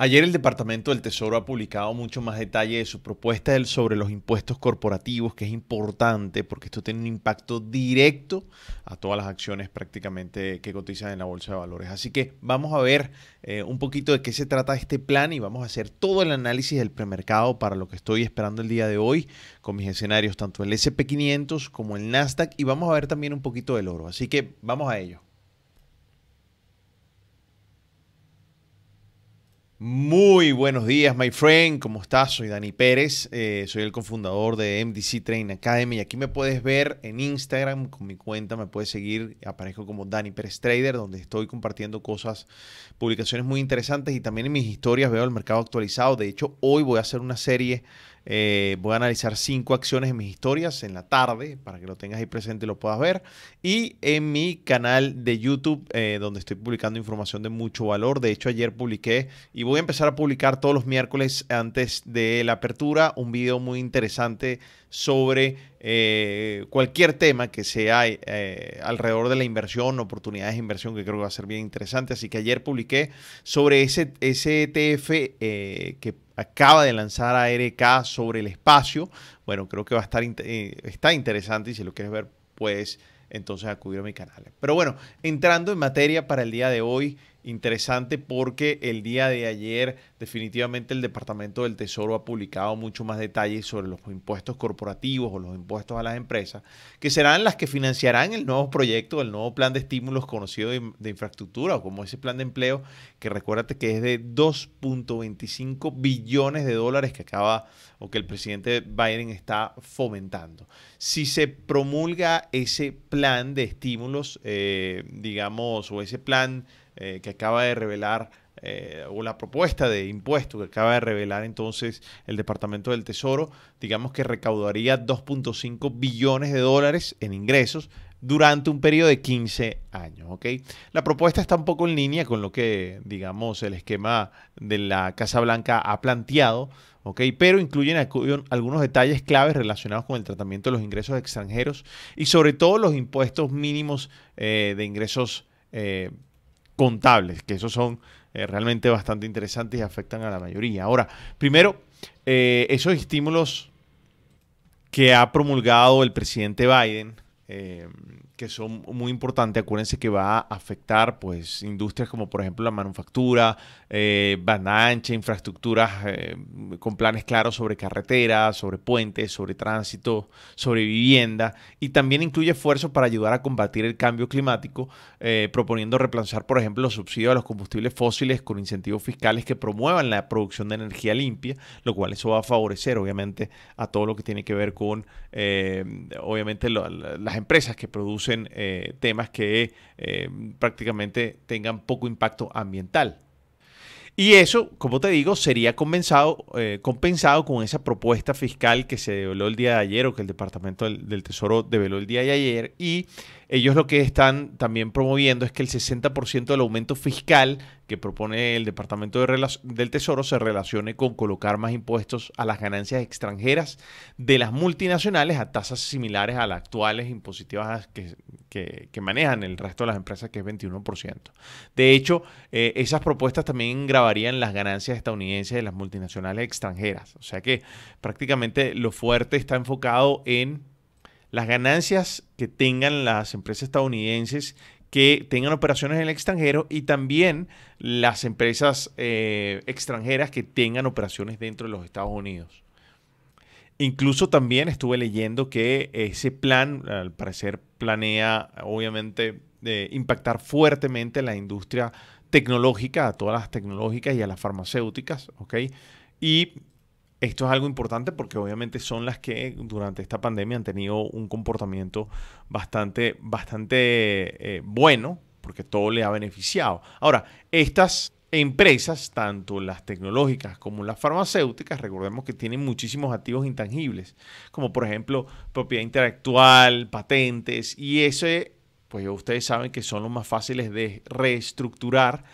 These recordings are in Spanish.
Ayer el Departamento del Tesoro ha publicado mucho más detalle de su propuesta sobre los impuestos corporativos, que es importante porque esto tiene un impacto directo a todas las acciones prácticamente que cotizan en la Bolsa de Valores. Así que vamos a ver eh, un poquito de qué se trata este plan y vamos a hacer todo el análisis del premercado para lo que estoy esperando el día de hoy con mis escenarios, tanto el SP500 como el Nasdaq y vamos a ver también un poquito del oro. Así que vamos a ello. Muy buenos días, my friend. ¿Cómo estás? Soy Dani Pérez. Eh, soy el cofundador de MDC Train Academy. Y aquí me puedes ver en Instagram con mi cuenta. Me puedes seguir. Aparezco como Dani Pérez Trader, donde estoy compartiendo cosas, publicaciones muy interesantes. Y también en mis historias veo el mercado actualizado. De hecho, hoy voy a hacer una serie eh, voy a analizar cinco acciones en mis historias en la tarde para que lo tengas ahí presente y lo puedas ver. Y en mi canal de YouTube, eh, donde estoy publicando información de mucho valor. De hecho, ayer publiqué y voy a empezar a publicar todos los miércoles antes de la apertura un video muy interesante sobre eh, cualquier tema que sea eh, alrededor de la inversión, oportunidades de inversión, que creo que va a ser bien interesante. Así que ayer publiqué sobre ese, ETF e eh, que acaba de lanzar ARK e sobre el espacio. Bueno, creo que va a estar está interesante y si lo quieres ver, puedes entonces acudir a mi canal. Pero bueno, entrando en materia para el día de hoy, interesante porque el día de ayer definitivamente el Departamento del Tesoro ha publicado mucho más detalles sobre los impuestos corporativos o los impuestos a las empresas, que serán las que financiarán el nuevo proyecto, el nuevo plan de estímulos conocido de, infraestructura o como ese plan de empleo, que recuérdate que es de 2.25 billones de dólares que acaba o que el presidente Biden está fomentando. Si se promulga ese plan de estímulos, eh, digamos, o ese plan eh, que acaba de revelar eh, o la propuesta de impuesto que acaba de revelar entonces el Departamento del Tesoro, digamos que recaudaría 2.5 billones de dólares en ingresos durante un periodo de 15 años. ¿okay? La propuesta está un poco en línea con lo que, digamos, el esquema de la Casa Blanca ha planteado, ¿okay? pero incluyen algunos detalles claves relacionados con el tratamiento de los ingresos extranjeros y sobre todo los impuestos mínimos eh, de ingresos eh, contables, que esos son eh, realmente bastante interesantes y afectan a la mayoría. Ahora, primero, eh, esos estímulos que ha promulgado el presidente Biden eh, que son muy importantes. Acuérdense que va a afectar pues industrias como por ejemplo la manufactura, eh, infraestructuras eh, con planes claros sobre carreteras, sobre puentes, sobre tránsito, sobre vivienda y también incluye esfuerzos para ayudar a combatir el cambio climático, eh, proponiendo reemplazar por ejemplo los subsidios a los combustibles fósiles con incentivos fiscales que promuevan la producción de energía limpia, lo cual eso va a favorecer obviamente a todo lo que tiene que ver con eh, obviamente lo, las empresas que producen eh, temas que eh, prácticamente tengan poco impacto ambiental. Y eso, como te digo, sería eh, compensado, con esa propuesta fiscal que se develó el día de ayer o que el Departamento del, del Tesoro develó el día de ayer y ellos lo que están también promoviendo es que el 60% del aumento fiscal que propone el Departamento del Tesoro se relacione con colocar más impuestos a las ganancias extranjeras de las multinacionales a tasas similares a las actuales impositivas que, que, manejan el resto de las empresas, que es 21%. De hecho, eh, esas propuestas también grabarían las ganancias estadounidenses de las multinacionales extranjeras. O sea que prácticamente lo fuerte está enfocado en las ganancias que tengan las empresas estadounidenses que tengan operaciones en el extranjero y también las empresas eh, extranjeras que tengan operaciones dentro de los Estados Unidos. Incluso también estuve leyendo que ese plan, al parecer, planea obviamente impactar fuertemente la industria tecnológica, a todas las tecnológicas y a las farmacéuticas, ¿ok? Y esto es algo importante porque obviamente son las que durante esta pandemia han tenido un comportamiento bastante, bastante eh, bueno, porque todo le ha beneficiado. Ahora, estas empresas, tanto las tecnológicas como las farmacéuticas, recordemos que tienen muchísimos activos intangibles, como por ejemplo propiedad intelectual, patentes, y ese, pues ustedes saben que son los más fáciles de reestructurar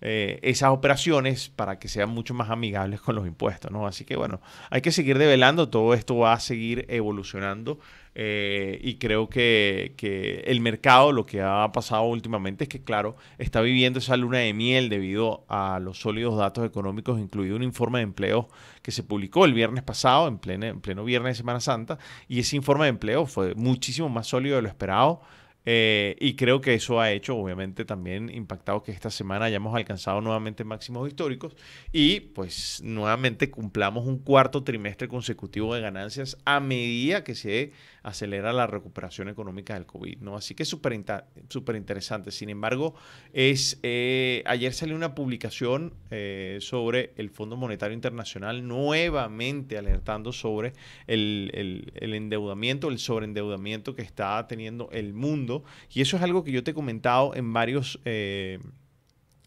eh, esas operaciones para que sean mucho más amigables con los impuestos, ¿no? Así que bueno, hay que seguir develando, todo esto va a seguir evolucionando eh, y creo que, que, el mercado lo que ha pasado últimamente es que, claro, está viviendo esa luna de miel debido a los sólidos datos económicos, incluido un informe de empleo que se publicó el viernes pasado, en pleno, en pleno viernes de Semana Santa, y ese informe de empleo fue muchísimo más sólido de lo esperado. Eh, y creo que eso ha hecho, obviamente, también impactado que esta semana hayamos alcanzado nuevamente máximos históricos y pues nuevamente cumplamos un cuarto trimestre consecutivo de ganancias a medida que se acelera la recuperación económica del COVID. ¿no? Así que es súper interesante. Sin embargo, es, eh, ayer salió una publicación eh, sobre el Fondo Monetario Internacional nuevamente alertando sobre el endeudamiento, el sobreendeudamiento que está teniendo el mundo y eso es algo que yo te he comentado en varios... Eh,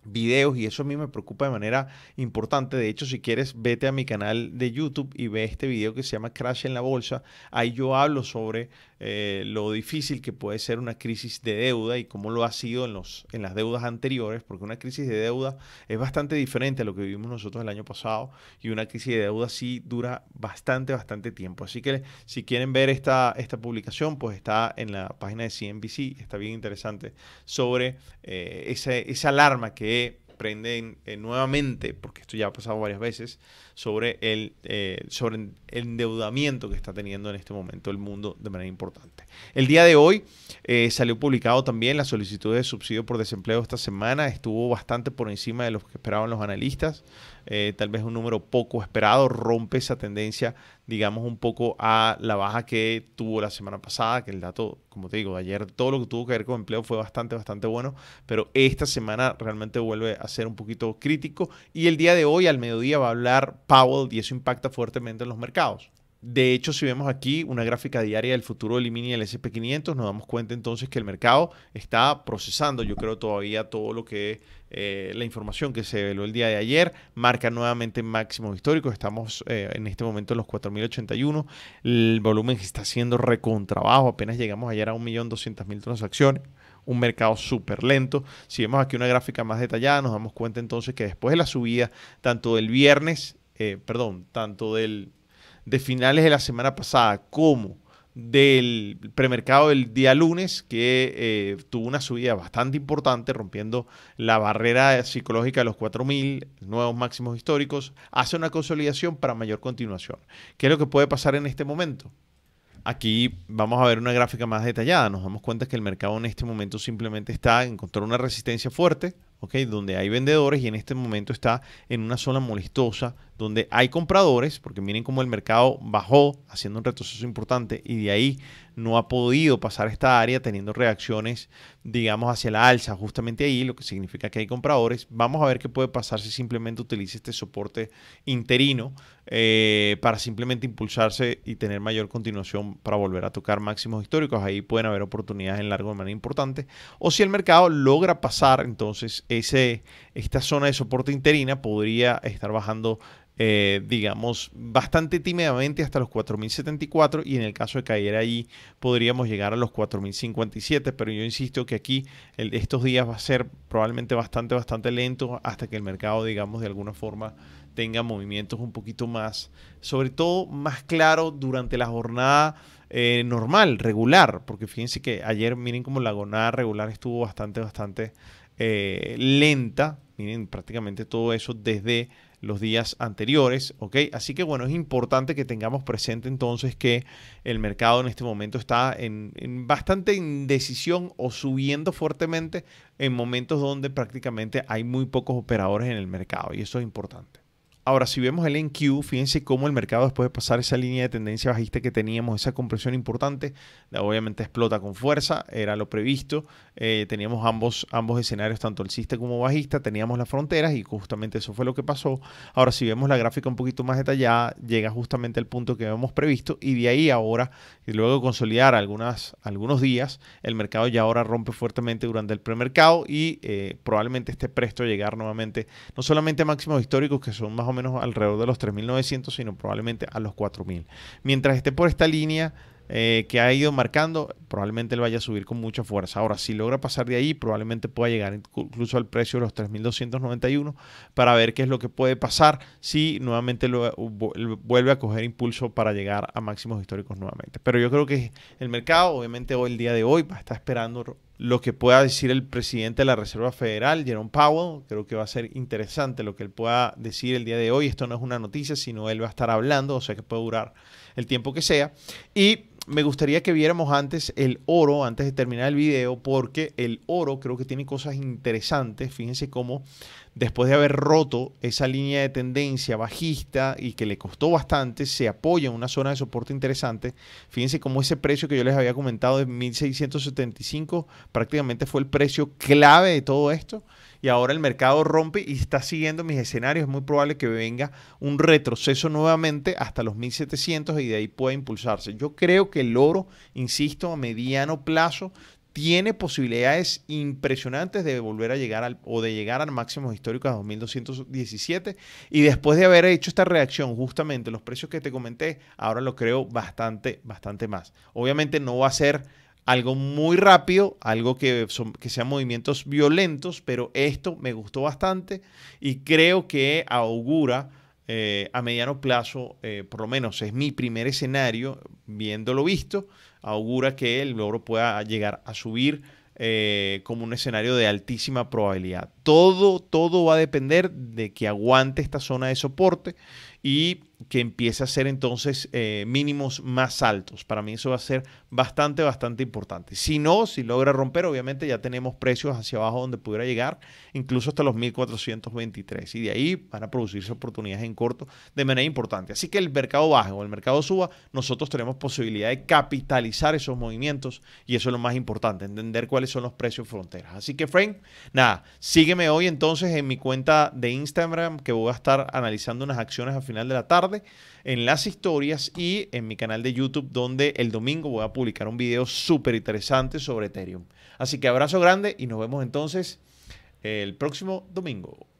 videos y eso a mí me preocupa de manera importante. De hecho, si quieres, vete a mi canal de YouTube y ve este video que se llama Crash en la Bolsa. Ahí yo hablo sobre eh, lo difícil que puede ser una crisis de deuda y cómo lo ha sido en, los, en las deudas anteriores, porque una crisis de deuda es bastante diferente a lo que vivimos nosotros el año pasado y una crisis de deuda sí dura bastante, bastante tiempo. Así que si quieren ver esta, esta publicación, pues está en la página de CNBC, está bien interesante, sobre eh, esa, alarma que prenden eh, nuevamente, porque esto ya ha pasado varias veces, sobre el, eh, sobre el endeudamiento que está teniendo en este momento el mundo de manera importante. El día de hoy eh, salió publicado también la solicitud de subsidio por desempleo esta semana, estuvo bastante por encima de lo que esperaban los analistas, eh, tal vez un número poco esperado, rompe esa tendencia, digamos, un poco a la baja que tuvo la semana pasada, que el dato, como te digo, ayer todo lo que tuvo que ver con empleo fue bastante, bastante bueno, pero esta semana realmente vuelve a ser un poquito crítico y el día de hoy al mediodía va a hablar Powell y eso impacta fuertemente en los mercados. De hecho, si vemos aquí una gráfica diaria del futuro del mini y el SP500, nos damos cuenta entonces que el mercado está procesando, yo creo, todavía todo lo que eh, la información que se veló el día de ayer. Marca nuevamente máximos históricos. Estamos eh, en este momento en los 4.081. El volumen está haciendo recontrabajo. Apenas llegamos ayer a 1.200.000 transacciones un mercado súper lento. Si vemos aquí una gráfica más detallada, nos damos cuenta entonces que después de la subida, tanto del viernes eh, perdón, tanto del, de finales de la semana pasada como del premercado del día lunes, que eh, tuvo una subida bastante importante, rompiendo la barrera psicológica de los 4.000 nuevos máximos históricos, hace una consolidación para mayor continuación. ¿Qué es lo que puede pasar en este momento? Aquí vamos a ver una gráfica más detallada. Nos damos cuenta que el mercado en este momento simplemente está encontrando una resistencia fuerte, donde hay vendedores y en este momento está en una zona molestosa donde hay compradores, porque miren cómo el mercado bajó haciendo un retroceso importante y de ahí no ha podido pasar esta área teniendo reacciones, digamos, hacia la alza, justamente ahí, lo que significa que hay compradores. Vamos a ver qué puede pasar si simplemente utiliza este soporte interino eh, para simplemente impulsarse y tener mayor continuación para volver a tocar máximos históricos. Ahí pueden haber oportunidades en largo de manera importante. O si el mercado logra pasar, entonces ese, esta zona de soporte interina podría estar bajando. Eh, digamos, bastante tímidamente hasta los 4.074 y en el caso de caer allí podríamos llegar a los 4.057, pero yo insisto que aquí estos días va a ser probablemente bastante, bastante lento hasta que el mercado, digamos, de alguna forma tenga movimientos un poquito más, sobre todo más claro durante la jornada eh, normal, regular, porque fíjense que ayer miren como la jornada regular estuvo bastante, bastante eh, lenta, miren prácticamente todo eso desde los días anteriores, ¿ok? Así que bueno, es importante que tengamos presente entonces que el mercado en este momento está en bastante indecisión o subiendo fuertemente en momentos donde prácticamente hay muy pocos operadores en el mercado y eso es importante. Ahora, si vemos el NQ, fíjense cómo el mercado después de pasar esa línea de tendencia bajista que teníamos, esa compresión importante, obviamente explota con fuerza, era lo previsto. Eh, teníamos ambos, ambos escenarios, tanto alcista como bajista, teníamos las fronteras y justamente eso fue lo que pasó. Ahora, si vemos la gráfica un poquito más detallada, llega justamente al punto que habíamos previsto y de ahí ahora, y luego consolidar algunas, algunos días, el mercado ya ahora rompe fuertemente durante el premercado y eh, probablemente esté presto a llegar nuevamente, no solamente máximos históricos que son más o menos menos alrededor de los 3.900, sino probablemente a los 4.000. Mientras esté por esta línea eh, que ha ido marcando, probablemente él vaya a subir con mucha fuerza. Ahora, si logra pasar de ahí, probablemente pueda llegar incluso al precio de los 3.291 para ver qué es lo que puede pasar si nuevamente eh, vuelve a coger impulso para llegar a máximos históricos nuevamente. Pero yo creo que el mercado, obviamente hoy, el día de hoy, va a estar esperando lo que pueda decir el presidente de la Reserva Federal, Jerome Powell. Creo que va a ser interesante lo que él pueda decir el día de hoy. Esto no es una noticia, sino él va a estar hablando, o sea que puede durar el tiempo que sea. Y me gustaría que viéramos antes el oro, antes de terminar el video, porque el oro creo que tiene cosas interesantes. Fíjense cómo después de haber roto esa línea de tendencia bajista y que le costó bastante, se apoya en una zona de soporte interesante. Fíjense cómo ese precio que yo les había comentado de 1675 prácticamente fue el precio clave de todo esto y ahora el mercado rompe y está siguiendo mis escenarios, es muy probable que venga un retroceso nuevamente hasta los 1700 y de ahí pueda impulsarse. Yo creo que el oro, insisto, a mediano plazo tiene posibilidades impresionantes de volver a llegar al, o de llegar al máximo histórico a 2217 y después de haber hecho esta reacción justamente los precios que te comenté, ahora lo creo bastante bastante más. Obviamente no va a ser algo muy rápido, algo que, sean movimientos violentos, pero esto me gustó bastante y creo que augura eh, a mediano plazo, eh, por lo menos es mi primer escenario, viéndolo visto, augura que el logro pueda llegar a subir eh, como un escenario de altísima probabilidad todo, todo va a depender de que aguante esta zona de soporte y que empiece a ser entonces eh, mínimos más altos. Para mí eso va a ser bastante, bastante importante. Si no, si logra romper, obviamente ya tenemos precios hacia abajo donde pudiera llegar, incluso hasta los 1423. Y de ahí van a producirse oportunidades en corto de manera importante. Así que el mercado baje o el mercado suba, nosotros tenemos posibilidad de capitalizar esos movimientos y eso es lo más importante, entender cuáles son los precios fronteras. Así que, Frank, nada, sigue hoy entonces en mi cuenta de Instagram que voy a estar analizando unas acciones a final de la tarde en las historias y en mi canal de YouTube donde el domingo voy a publicar un video súper interesante sobre Ethereum. Así que abrazo grande y nos vemos entonces el próximo domingo.